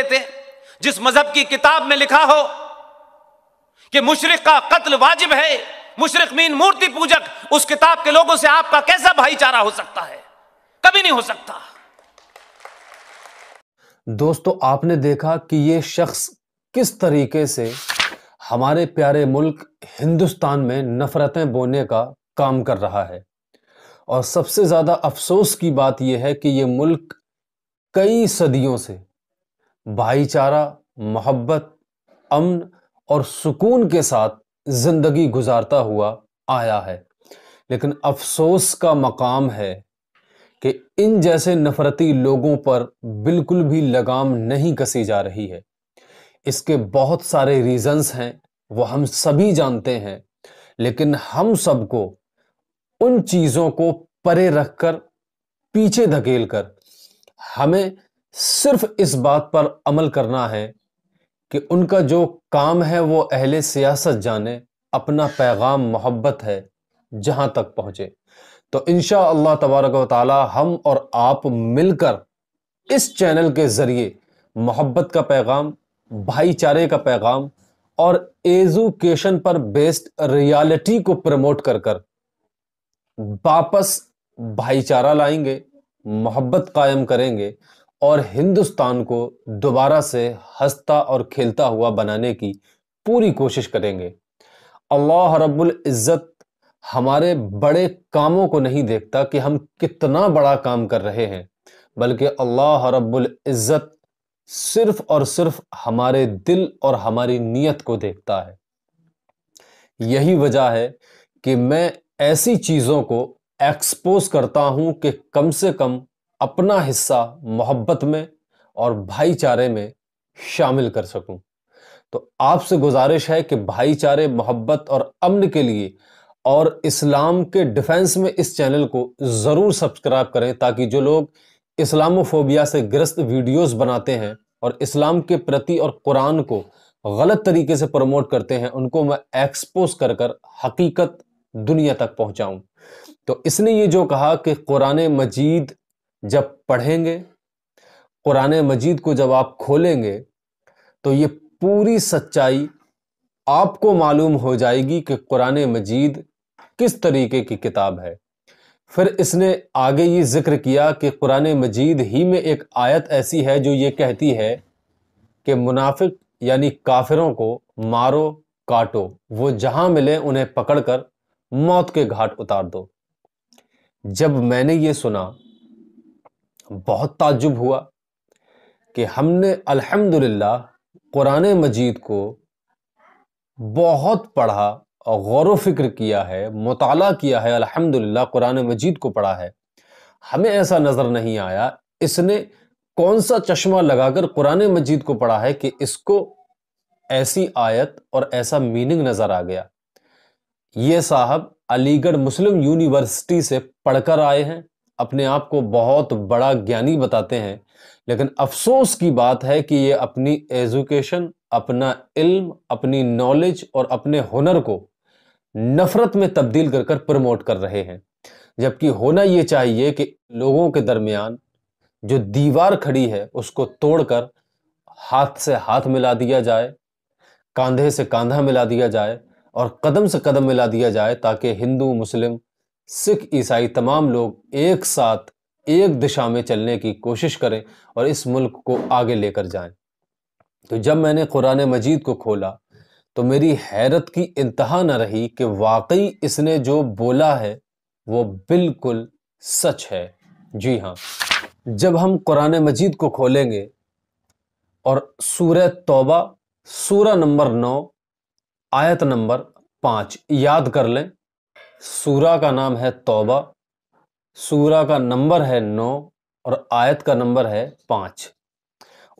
देते जिस मजहब की किताब में लिखा हो कि मुशरक का कत्ल वाजिब है मुशरक मीन मूर्ति पूजक उस किताब के लोगों से आपका कैसा भाईचारा हो सकता है कभी नहीं हो सकता दोस्तों आपने देखा कि ये शख्स किस तरीके से हमारे प्यारे मुल्क हिंदुस्तान में नफरतें बोने का काम कर रहा है और सबसे ज़्यादा अफसोस की बात यह है कि ये मुल्क कई सदियों से भाईचारा मोहब्बत अमन और सुकून के साथ ज़िंदगी गुजारता हुआ आया है लेकिन अफसोस का मकाम है कि इन जैसे नफरती लोगों पर बिल्कुल भी लगाम नहीं कसी जा रही है इसके बहुत सारे रीजंस हैं वो हम सभी जानते हैं लेकिन हम सबको उन चीज़ों को परे रखकर पीछे धकेल कर हमें सिर्फ इस बात पर अमल करना है कि उनका जो काम है वो अहले सियासत जाने अपना पैगाम मोहब्बत है जहां तक पहुंचे तो इन अल्लाह तबारक वाली हम और आप मिलकर इस चैनल के ज़रिए मोहब्बत का पैगाम भाईचारे का पैगाम और एजुकेशन पर बेस्ड रियलिटी को प्रमोट कर कर वापस भाईचारा लाएंगे मोहब्बत कायम करेंगे और हिंदुस्तान को दोबारा से हंसता और खेलता हुआ बनाने की पूरी कोशिश करेंगे अल्लाह रब्बुल इज़्ज़त हमारे बड़े कामों को नहीं देखता कि हम कितना बड़ा काम कर रहे हैं बल्कि अल्लाह रब्बुल इज़्ज़त सिर्फ और सिर्फ हमारे दिल और हमारी नीयत को देखता है यही वजह है कि मैं ऐसी चीज़ों को एक्सपोज करता हूं कि कम से कम अपना हिस्सा मोहब्बत में और भाईचारे में शामिल कर सकूं तो आपसे गुजारिश है कि भाईचारे मोहब्बत और अमन के लिए और इस्लाम के डिफेंस में इस चैनल को ज़रूर सब्सक्राइब करें ताकि जो लोग इस्लामोफोबिया से ग्रस्त वीडियोस बनाते हैं और इस्लाम के प्रति और कुरान को गलत तरीके से प्रमोट करते हैं उनको मैं एक्सपोज कर कर हकीकत दुनिया तक पहुंचाऊं तो इसने ये जो कहा कि कुरान मजीद जब पढ़ेंगे कुरान मजीद को जब आप खोलेंगे तो ये पूरी सच्चाई आपको मालूम हो जाएगी कि कुरान मजीद किस तरीके की किताब है फिर इसने आगे ये जिक्र किया कि कुरान मजीद ही में एक आयत ऐसी है जो ये कहती है कि मुनाफिक यानी काफिरों को मारो काटो वो जहाँ मिले उन्हें पकड़कर मौत के घाट उतार दो जब मैंने ये सुना बहुत ताजुब हुआ कि हमने अल्हम्दुलिल्लाह कुरान मजीद को बहुत पढ़ा और गौर फिक्र किया है मुताला किया है अल्हम्दुलिल्लाह कुरान मजीद को पढ़ा है हमें ऐसा नज़र नहीं आया इसने कौन सा चश्मा लगाकर कुरान मजीद को पढ़ा है कि इसको ऐसी आयत और ऐसा मीनिंग नज़र आ गया ये साहब अलीगढ़ मुस्लिम यूनिवर्सिटी से पढ़कर आए हैं अपने आप को बहुत बड़ा ज्ञानी बताते हैं लेकिन अफसोस की बात है कि ये अपनी एजुकेशन अपना इल्म अपनी नॉलेज और अपने हुनर को नफरत में तब्दील कर कर प्रमोट कर रहे हैं जबकि होना ये चाहिए कि लोगों के दरमियान जो दीवार खड़ी है उसको तोड़कर हाथ से हाथ मिला दिया जाए कंधे से कंधा मिला दिया जाए और कदम से कदम मिला दिया जाए ताकि हिंदू मुस्लिम सिख ईसाई तमाम लोग एक साथ एक दिशा में चलने की कोशिश करें और इस मुल्क को आगे लेकर जाएं। तो जब मैंने कुरान मजीद को खोला तो मेरी हैरत की इंतहा न रही कि वाकई इसने जो बोला है वो बिल्कुल सच है जी हाँ जब हम कुरान मजीद को खोलेंगे और सूर तौबा सूरह नंबर नौ आयत नंबर पाँच याद कर लें सूरा का नाम है तौबा सूरा का नंबर है नौ और आयत का नंबर है पाँच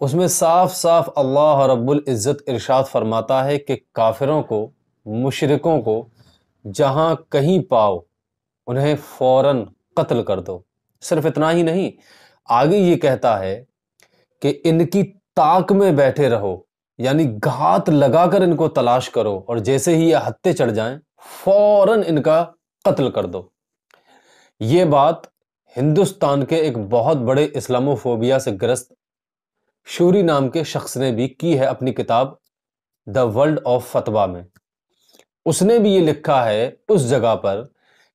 उसमें साफ साफ अल्लाह रब्बुल इज़्ज़त इरशाद फरमाता है कि काफिरों को मुशरकों को जहाँ कहीं पाओ उन्हें फौरन कत्ल कर दो सिर्फ इतना ही नहीं आगे ये कहता है कि इनकी ताक में बैठे रहो यानी घात लगाकर इनको तलाश करो और जैसे ही ये हत्ते चढ़ जाएं फौरन इनका कत्ल कर दो ये बात हिंदुस्तान के एक बहुत बड़े इस्लामोफोबिया से ग्रस्त शूरी नाम के शख्स ने भी की है अपनी किताब द वर्ल्ड ऑफ फतवा में उसने भी ये लिखा है उस जगह पर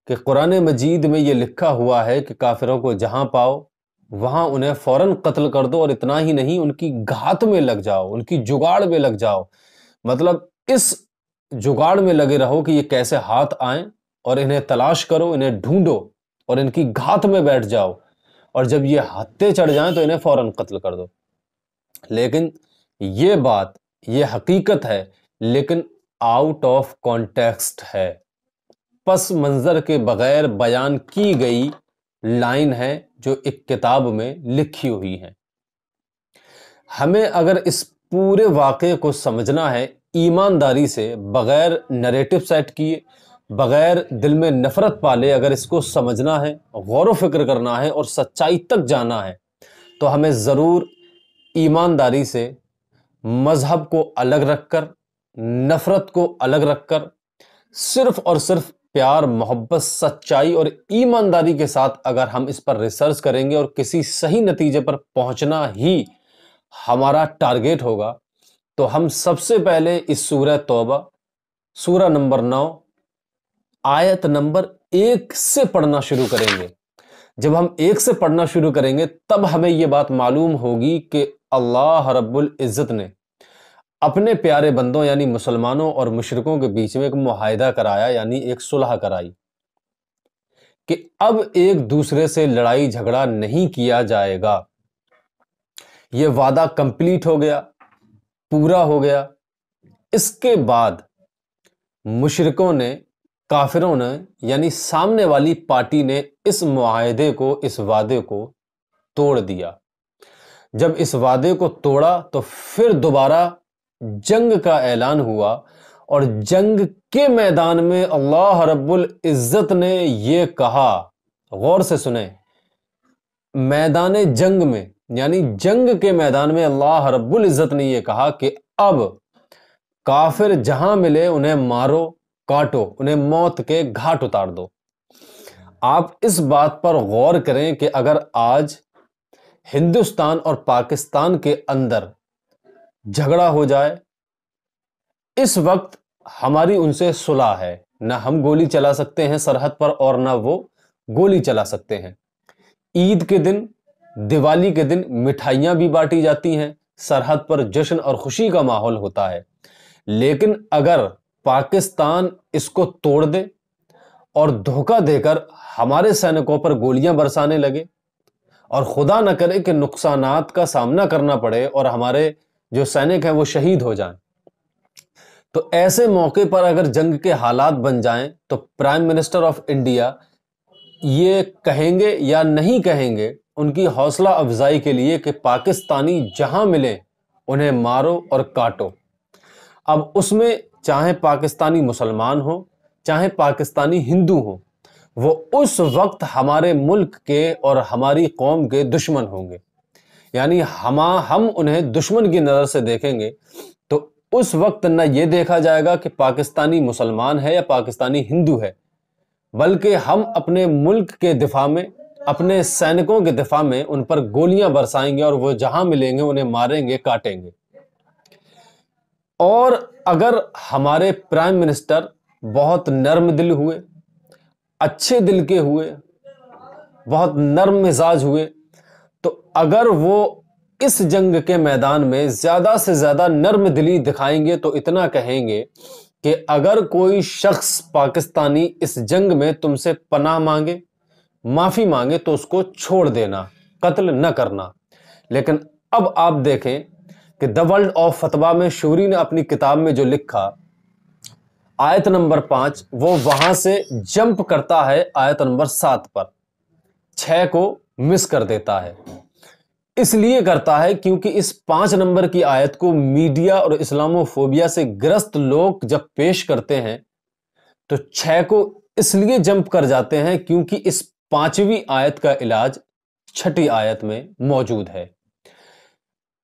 कि कुरान मजीद में ये लिखा हुआ है कि काफिरों को जहां पाओ वहां उन्हें फौरन कत्ल कर दो और इतना ही नहीं उनकी घात में लग जाओ उनकी जुगाड़ में लग जाओ मतलब इस जुगाड़ में लगे रहो कि ये कैसे हाथ आए और इन्हें तलाश करो इन्हें ढूंढो और इनकी घात में बैठ जाओ और जब ये हत्ते चढ़ जाएं तो इन्हें फौरन कत्ल कर दो लेकिन ये बात ये हकीकत है लेकिन आउट ऑफ कॉन्टेक्स्ट है पस मंज़र के बगैर बयान की गई लाइन है जो एक किताब में लिखी हुई है हमें अगर इस पूरे वाक्य को समझना है ईमानदारी से बग़ैर नरेटिव सेट किए बग़ैर दिल में नफ़रत पाले अगर इसको समझना है गौर फिक्र करना है और सच्चाई तक जाना है तो हमें ज़रूर ईमानदारी से मज़हब को अलग रखकर नफ़रत को अलग रखकर सिर्फ़ और सिर्फ प्यार मोहब्बत सच्चाई और ईमानदारी के साथ अगर हम इस पर रिसर्च करेंगे और किसी सही नतीजे पर पहुंचना ही हमारा टारगेट होगा तो हम सबसे पहले इस सूर तौबा सूरह नंबर नौ आयत नंबर एक से पढ़ना शुरू करेंगे जब हम एक से पढ़ना शुरू करेंगे तब हमें यह बात मालूम होगी कि अल्लाह रब्बुल इज़्ज़त ने अपने प्यारे बंदों यानी मुसलमानों और मुशरकों के बीच में एक माहिदा कराया यानी एक सुलह कराई कि अब एक दूसरे से लड़ाई झगड़ा नहीं किया जाएगा यह वादा कंप्लीट हो गया पूरा हो गया इसके बाद मुशरकों ने काफिरों ने यानी सामने वाली पार्टी ने इस माहदे को इस वादे को तोड़ दिया जब इस वादे को तोड़ा तो फिर दोबारा जंग का ऐलान हुआ और जंग के मैदान में अल्लाह रब्बुल इज़्ज़त ने यह कहा गौर से सुने मैदान जंग में यानी जंग के मैदान में अल्लाह रब्बुल इज़्ज़त ने यह कहा कि अब काफिर जहां मिले उन्हें मारो काटो उन्हें मौत के घाट उतार दो आप इस बात पर गौर करें कि अगर आज हिंदुस्तान और पाकिस्तान के अंदर झगड़ा हो जाए इस वक्त हमारी उनसे सुलह है ना हम गोली चला सकते हैं सरहद पर और ना वो गोली चला सकते हैं ईद के दिन दिवाली के दिन मिठाइयाँ भी बांटी जाती हैं सरहद पर जश्न और खुशी का माहौल होता है लेकिन अगर पाकिस्तान इसको तोड़ दे और धोखा देकर हमारे सैनिकों पर गोलियां बरसाने लगे और खुदा न करे कि नुकसान का सामना करना पड़े और हमारे जो सैनिक हैं वो शहीद हो जाएं तो ऐसे मौके पर अगर जंग के हालात बन जाएं तो प्राइम मिनिस्टर ऑफ इंडिया ये कहेंगे या नहीं कहेंगे उनकी हौसला अफजाई के लिए कि पाकिस्तानी जहां मिले उन्हें मारो और काटो अब उसमें चाहे पाकिस्तानी मुसलमान हो चाहे पाकिस्तानी हिंदू हो वो उस वक्त हमारे मुल्क के और हमारी कौम के दुश्मन होंगे यानी हम हम उन्हें दुश्मन की नज़र से देखेंगे तो उस वक्त न ये देखा जाएगा कि पाकिस्तानी मुसलमान है या पाकिस्तानी हिंदू है बल्कि हम अपने मुल्क के दिफा में अपने सैनिकों के दिफा में उन पर गोलियां बरसाएंगे और वो जहां मिलेंगे उन्हें मारेंगे काटेंगे और अगर हमारे प्राइम मिनिस्टर बहुत नर्म दिल हुए अच्छे दिल के हुए बहुत नर्म मिजाज हुए तो अगर वो इस जंग के मैदान में ज़्यादा से ज़्यादा नर्म दिली दिखाएंगे तो इतना कहेंगे कि अगर कोई शख्स पाकिस्तानी इस जंग में तुमसे पनाह मांगे माफी मांगे तो उसको छोड़ देना कत्ल न करना लेकिन अब आप देखें कि द वर्ल्ड ऑफ फतवा में शूरी ने अपनी किताब में जो लिखा आयत नंबर पांच वो वहां से जंप करता है आयत नंबर सात पर छ को मिस कर देता है इसलिए करता है क्योंकि इस पांच नंबर की आयत को मीडिया और इस्लामोफोबिया से ग्रस्त लोग जब पेश करते हैं तो छ को इसलिए जंप कर जाते हैं क्योंकि इस पांचवी आयत का इलाज छठी आयत में मौजूद है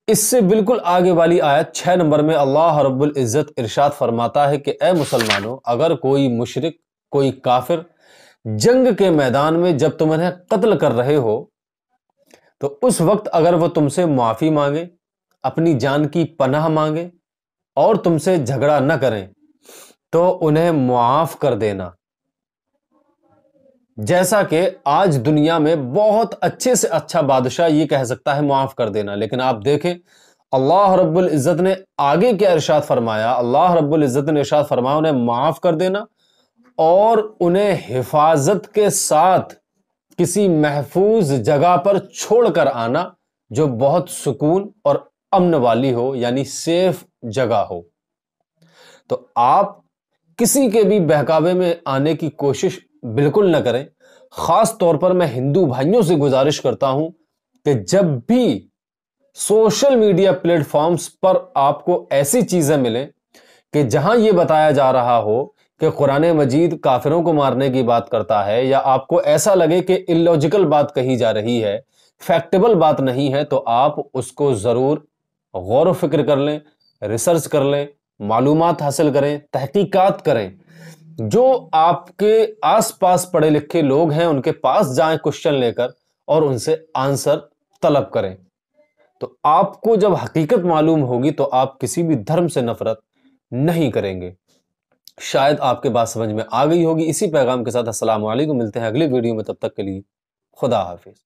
इससे बिल्कुल आगे वाली आयत छह नंबर में अल्लाह रब्बुल इज़्ज़त इरशाद फरमाता है कि ए मुसलमानों अगर कोई मुशरक कोई काफिर जंग के मैदान में जब तुम उन्हें कत्ल कर रहे हो तो उस वक्त अगर वह तुमसे माफ़ी मांगे अपनी जान की पनाह मांगे और तुमसे झगड़ा न करें तो उन्हें मुआफ़ कर देना जैसा कि आज दुनिया में बहुत अच्छे से अच्छा बादशाह ये कह सकता है माफ़ कर देना लेकिन आप देखें अल्लाह रब्बुल इज़्ज़त ने आगे क्या इरशाद फरमाया अल्लाह रब्बुल इज़्ज़त ने इरशाद फरमाया उन्हें माफ़ कर देना और उन्हें हिफाजत के साथ किसी महफूज जगह पर छोड़कर आना जो बहुत सुकून और अमन वाली हो यानी सेफ जगह हो तो आप किसी के भी बहकावे में आने की कोशिश बिल्कुल ना करें ख़ास तौर पर मैं हिंदू भाइयों से गुजारिश करता हूं कि जब भी सोशल मीडिया प्लेटफॉर्म्स पर आपको ऐसी चीज़ें मिलें कि जहां ये बताया जा रहा हो कि कुरान मजीद काफिरों को मारने की बात करता है या आपको ऐसा लगे कि इलॉजिकल बात कही जा रही है फैक्टेबल बात नहीं है तो आप उसको ज़रूर गौर व फिक्र कर लें रिसर्च कर लें मालूम हासिल करें तहकीकात करें जो आपके आसपास पढ़े लिखे लोग हैं उनके पास जाएं क्वेश्चन लेकर और उनसे आंसर तलब करें तो आपको जब हकीकत मालूम होगी तो आप किसी भी धर्म से नफरत नहीं करेंगे शायद आपके बात समझ में आ गई होगी इसी पैगाम के साथ असल मिलते हैं अगले वीडियो में तब तक के लिए खुदा हाफिज़